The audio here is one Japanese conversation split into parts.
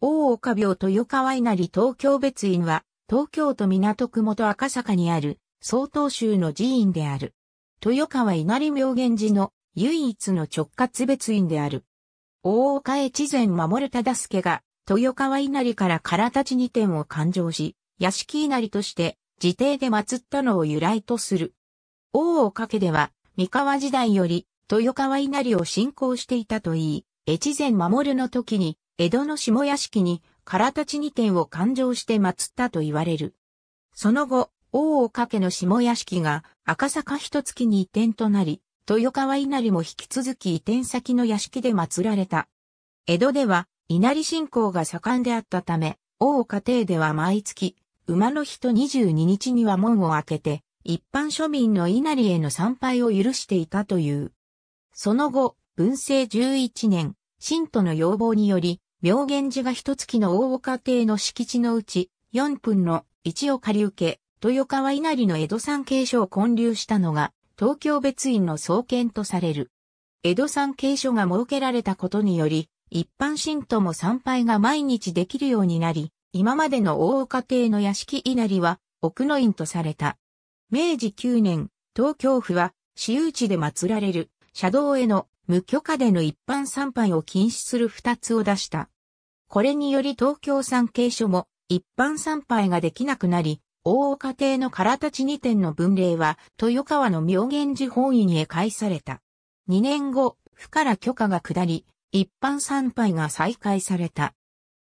大岡病豊川稲荷東京別院は、東京都港区元赤坂にある、曹洞宗の寺院である。豊川稲荷明源寺の唯一の直轄別院である。大岡越前守忠助が、豊川稲荷から唐立ち二点を勘定し、屋敷稲荷として、自邸で祀ったのを由来とする。大岡家では、三河時代より、豊川稲荷を信仰していたといい、越前守の時に、江戸の下屋敷に、唐立ち二点を勘定して祀ったと言われる。その後、大岡家の下屋敷が赤坂一月に移転となり、豊川稲荷も引き続き移転先の屋敷で祀られた。江戸では稲荷信仰が盛んであったため、大岡邸では毎月、馬の日と22日には門を開けて、一般庶民の稲荷への参拝を許していたという。その後、文政11年、信徒の要望により、妙源寺が一月の大岡邸の敷地のうち、4分の1を借り受け、豊川稲荷の江戸三景所を建立したのが、東京別院の創建とされる。江戸三景所が設けられたことにより、一般信徒も参拝が毎日できるようになり、今までの大岡邸の屋敷稲荷は、奥の院とされた。明治9年、東京府は、私有地で祀られる、車道への無許可での一般参拝を禁止する二つを出した。これにより東京産経所も一般参拝ができなくなり、大岡邸の唐立ち二点の分霊は豊川の明源寺本院へ返された。二年後、府から許可が下り、一般参拝が再開された。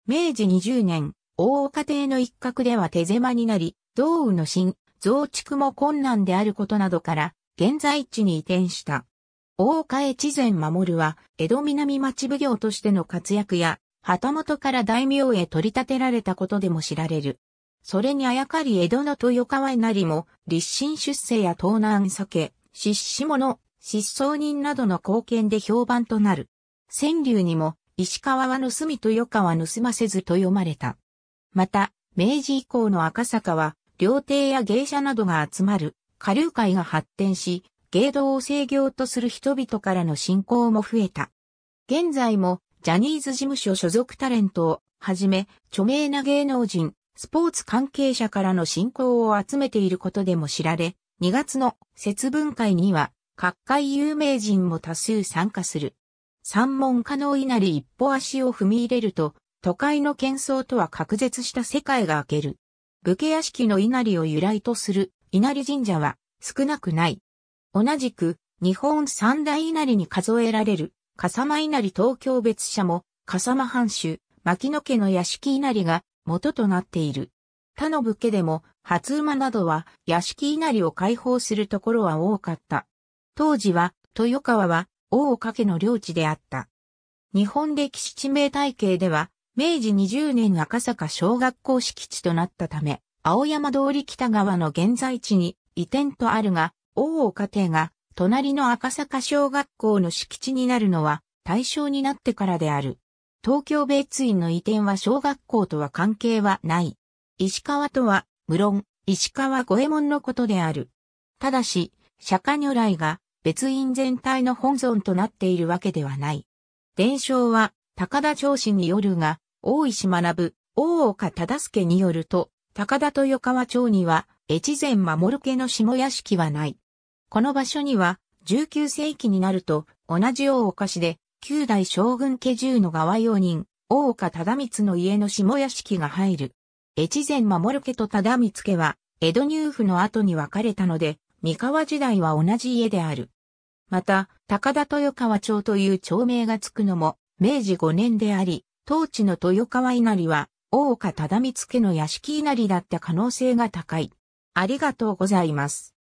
明治二十年、大岡邸の一角では手狭になり、道雨の新、増築も困難であることなどから、現在地に移転した。大岡越前守は、江戸南町奉行としての活躍や、旗本から大名へ取り立てられたことでも知られる。それにあやかり江戸の豊川なりも、立身出世や東南け、失死者、失踪人などの貢献で評判となる。川柳にも、石川は盗み豊川盗ませずと読まれた。また、明治以降の赤坂は、料亭や芸者などが集まる、下流会が発展し、芸道を制御とする人々からの信仰も増えた。現在もジャニーズ事務所所属タレントをはじめ著名な芸能人、スポーツ関係者からの信仰を集めていることでも知られ、2月の節分会には各界有名人も多数参加する。三門家の稲荷一歩足を踏み入れると、都会の喧騒とは隔絶した世界が明ける。武家屋敷の稲荷を由来とする稲荷神社は少なくない。同じく、日本三大稲荷に数えられる、笠間稲荷東京別社も、笠間藩主、牧野家の屋敷稲荷が元となっている。他の武家でも、初馬などは屋敷稲荷を解放するところは多かった。当時は、豊川は、大岡家の領地であった。日本歴史地名体系では、明治20年赤坂小学校敷地となったため、青山通り北側の現在地に移転とあるが、大岡邸が隣の赤坂小学校の敷地になるのは対象になってからである。東京別院の移転は小学校とは関係はない。石川とは、無論、石川五右衛門のことである。ただし、釈迦如来が別院全体の本尊となっているわけではない。伝承は、高田長氏によるが、大石学、大岡忠助によると、高田豊川町には、越前守家の下屋敷はない。この場所には、19世紀になると、同じ大岡市で、旧代将軍家中の側用人、大岡忠光の家の下屋敷が入る。越前守家と忠光家は、江戸入府の後に分かれたので、三河時代は同じ家である。また、高田豊川町という町名がつくのも、明治5年であり、当地の豊川稲荷は、大岡忠光家の屋敷稲荷だった可能性が高い。ありがとうございます。